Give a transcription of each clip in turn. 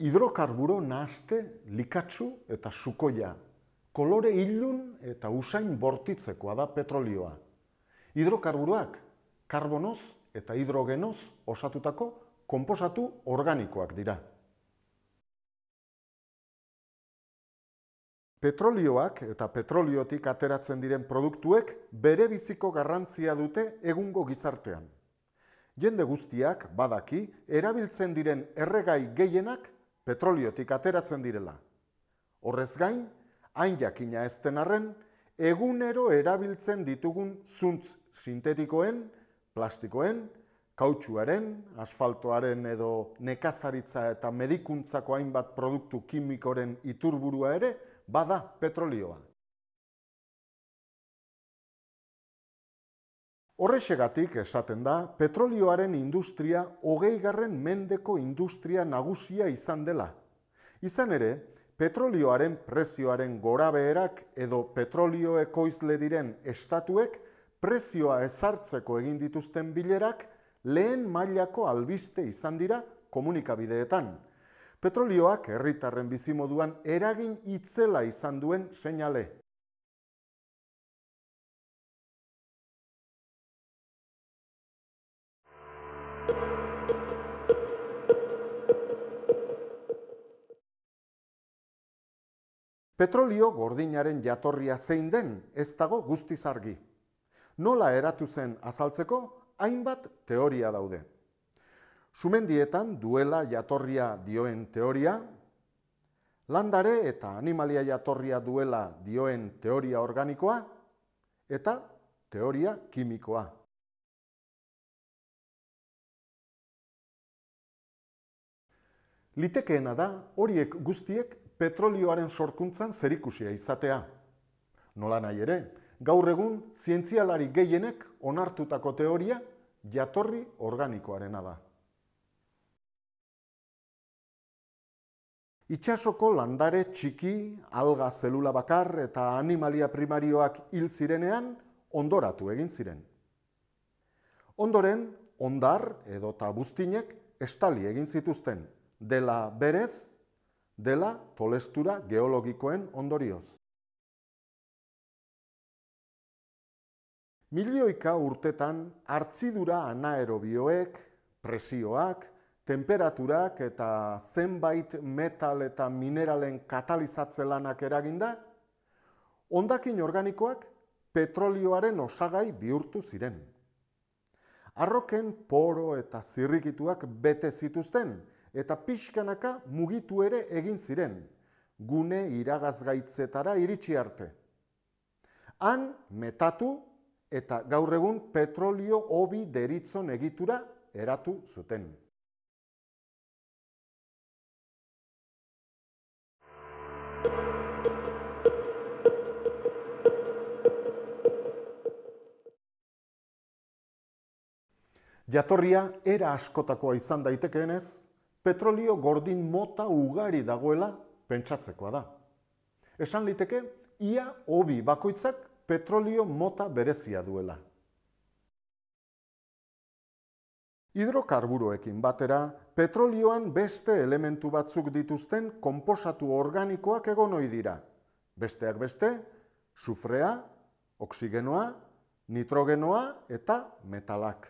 Hidrokarburo nahaste, likatsu eta sukoia. Kolore ilun eta usain bortitzekoa da petrolioa. Hidrokarburoak, karbonoz eta hidrogenoz osatutako komposatu organikoak dira. petrolioak eta petroliotik ateratzen diren produktuek bere biziko garrantzia dute egungo gizartean. Jende guztiak badaki erabiltzen diren erregai gehienak petroliotik ateratzen direla. Horrez gain, hain jakina ezten arren, egunero erabiltzen ditugun zuntz sintetikoen, plastikoen, kautxuaren, asfaltoaren edo nekazaritza eta medikuntzako hainbat produktu kimikoren iturburua ere, bada petrolioa. Horrexegatik esaten da, petrolioaren industria garren mendeko industria nagusia izan dela. Izan ere, petrolioaren prezioaren gorabeerak edo petrolio ekoizle diren estatuek prezioa ezartzeko egin dituzten bilerak lehen mailako albiste izan dira komunikabideetan. Petrolioak herritarren bizimoduan eragin itzela izan duen seinale. Petrolio gordinaren jatorria zein den ez dago guztiz argi. Nola eratu zen azaltzeko, hainbat teoria daude. Sumendietan duela jatorria dioen teoria, landare eta animalia jatorria duela dioen teoria organikoa, eta teoria kimikoa. Litekeena da horiek guztiek petrolioaren sorkuntzan zerikusia izatea. Nola nahi ere, gaur egun zientzialari gehienek onartutako teoria jatorri organikoarena da. Itxasoko landare txiki, alga zelula bakar eta animalia primarioak hil zirenean, ondoratu egin ziren. Ondoren, ondar edo eta estali egin zituzten, dela berez, dela tolestura geologikoen ondorioz. Milioika urtetan hartzidura anaerobioek, presioak, temperaturak eta zenbait metal eta mineralen katalizatze lanak eraginda, ondakin organikoak petrolioaren osagai bihurtu ziren. Arroken poro eta zirrikituak bete zituzten eta pixkanaka mugitu ere egin ziren, gune iragazgaitzetara iritsi arte. Han metatu eta gaur egun petrolio hobi deritzon egitura eratu zuten. Jatorria, era askotakoa izan daitekeenez, petrolio gordin mota ugari dagoela pentsatzekoa da. Esan liteke, ia hobi bakoitzak petrolio mota berezia duela. Hidrokarburoekin batera, petrolioan beste elementu batzuk dituzten konposatu organikoak egon ohi dira. Besteak beste, sufrea, oksigenoa, nitrogenoa eta metalak.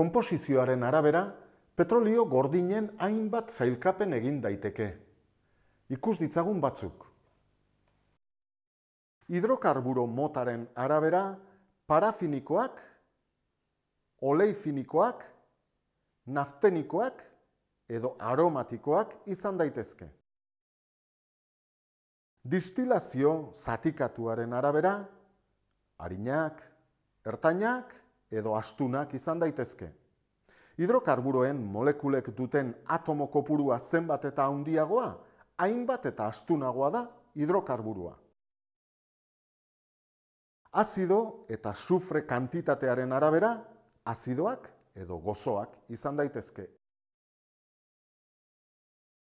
Konposizioaren arabera, petrolio gordinen hainbat zailkapen egin daiteke. Ikus ditzagun batzuk hidrokarburo motaren arabera parafinikoak, oleifinikoak, naftenikoak edo aromatikoak izan daitezke. Distilazio zatikatuaren arabera, harinak, ertainak edo astunak izan daitezke. Hidrokarburoen molekulek duten atomokopurua zenbat eta handiagoa, hainbat eta astunagoa da hidrokarburua. Azido eta sufre kantitatearen arabera, azidoak edo gozoak izan daitezke.